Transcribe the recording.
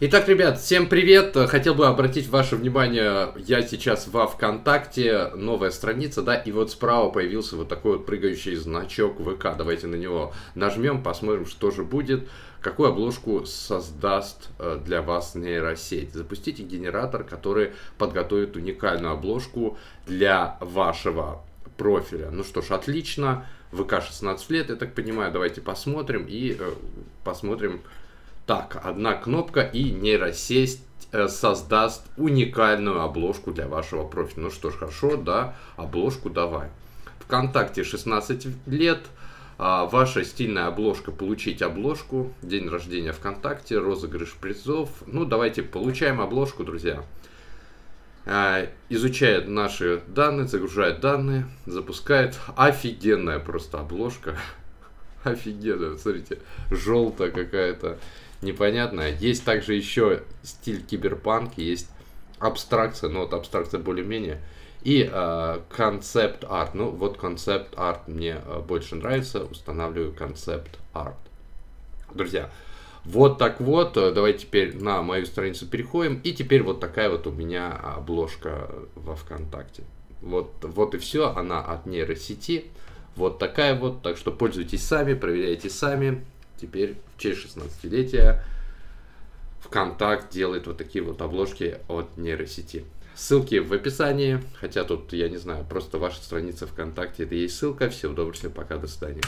Итак, ребят, всем привет! Хотел бы обратить ваше внимание, я сейчас во ВКонтакте, новая страница, да, и вот справа появился вот такой вот прыгающий значок ВК. Давайте на него нажмем, посмотрим, что же будет, какую обложку создаст э, для вас нейросеть. Запустите генератор, который подготовит уникальную обложку для вашего профиля. Ну что ж, отлично. ВК 16 лет, я так понимаю. Давайте посмотрим и э, посмотрим, так, одна кнопка и нейросеть э, создаст уникальную обложку для вашего профиля. Ну что ж, хорошо, да, обложку давай. Вконтакте 16 лет, а, ваша стильная обложка, получить обложку, день рождения ВКонтакте, розыгрыш призов. Ну, давайте получаем обложку, друзья. А, изучает наши данные, загружает данные, запускает. Офигенная просто обложка офигенно, смотрите, желтая какая-то непонятная. Есть также еще стиль киберпанк, есть абстракция, но ну, вот абстракция более-менее. И а, концепт-арт. Э, ну, вот концепт-арт мне э, больше нравится. Устанавливаю концепт-арт. Друзья, вот так вот. Э, давайте теперь на мою страницу переходим. И теперь вот такая вот у меня обложка во ВКонтакте. Вот, вот и все. Она от нейросети. сети. Вот такая вот, так что пользуйтесь сами, проверяйте сами. Теперь в честь 16-летия ВКонтакт делает вот такие вот обложки от нейросети. Ссылки в описании, хотя тут, я не знаю, просто ваша страница ВКонтакте, это есть ссылка. Всего доброго, всем пока, до свидания.